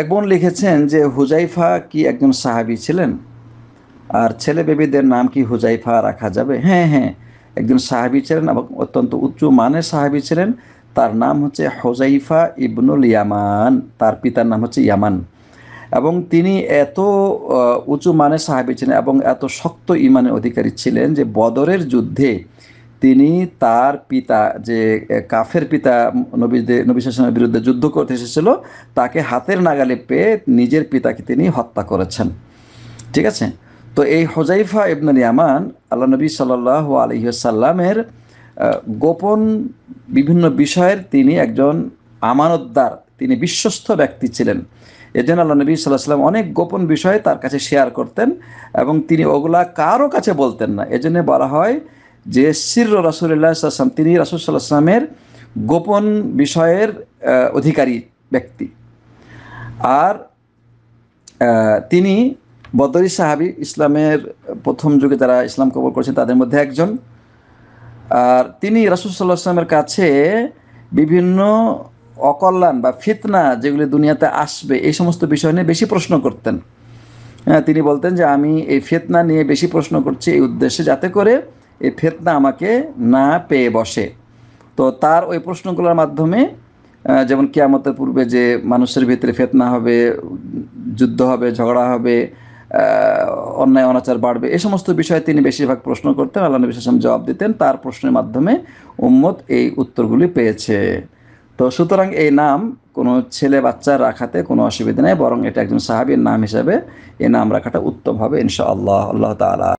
এক বোন লিখেছেন যে হুজাইফা কি একজন সাহাবি ছিলেন আর ছেলে বেবিদের নাম কি হুজাইফা রাখা যাবে হ্যাঁ হ্যাঁ একজন সাহাবি ছিলেন এবং অত্যন্ত উচ্চ মানের সাহাবি ছিলেন তার নাম হচ্ছে হুজাইফা ইবনুল ইয়ামান তার পিতার নাম হচ্ছে ইয়ামান এবং তিনি এত উঁচু মানের সাহাবি ছিলেন এবং এত শক্ত ইমানের অধিকারী ছিলেন যে বদরের যুদ্ধে তিনি তার পিতা যে কাফের পিতা নবীদের নবী শাসনের বিরুদ্ধে যুদ্ধ করতে এসেছিল তাকে হাতের নাগালে পেয়ে নিজের পিতাকে তিনি হত্যা করেছেন ঠিক আছে তো এই হোজাইফা ইবনুল ইয়ামান আল্লাহ নবী সাল্লাহ সাল্লামের গোপন বিভিন্ন বিষয়ের তিনি একজন আমানতদার তিনি বিশ্বস্ত ব্যক্তি ছিলেন এজন্য আল্লাহ নবী সাল্লাহ সাল্লাম অনেক গোপন বিষয় তার কাছে শেয়ার করতেন এবং তিনি ওগুলা কারো কাছে বলতেন না এজন্য বলা হয় যে সির রাসুল্লাহ তিনি রাসুল সাল্লাহামের গোপন বিষয়ের অধিকারী ব্যক্তি আর তিনি বদরি সাহাবি ইসলামের প্রথম যুগে যারা ইসলাম কবর করেছেন তাদের মধ্যে একজন আর তিনি রাসুল সাল্লাহ কাছে বিভিন্ন অকল্যাণ বা ফিতনা যেগুলি দুনিয়াতে আসবে এই সমস্ত বিষয় নিয়ে বেশি প্রশ্ন করতেন হ্যাঁ, তিনি বলতেন যে আমি এই ফেতনা নিয়ে বেশি প্রশ্ন করছি এই উদ্দেশ্যে যাতে করে এই ফেতনা আমাকে না পেয়ে বসে তো তার ওই প্রশ্নগুলোর মাধ্যমে যেমন কেয়ামতের পূর্বে যে মানুষের ভিতরে ফেতনা হবে যুদ্ধ হবে ঝগড়া হবে অন্যায় অনাচার বাড়বে এ সমস্ত বিষয়ে তিনি বেশিরভাগ প্রশ্ন করতেন আল্লাহ নবী সাল্লাম জবাব দিতেন তার প্রশ্নের মাধ্যমে উম্মত এই উত্তরগুলি পেয়েছে তো সুতরাং এই নাম কোনো ছেলে বাচ্চা রাখাতে কোনো অসুবিধা নেই বরং এটা একজন সাহাবির নাম হিসাবে এই নাম রাখাটা উত্তম হবে ইনশাআল্লাহ আল্লাহ তালা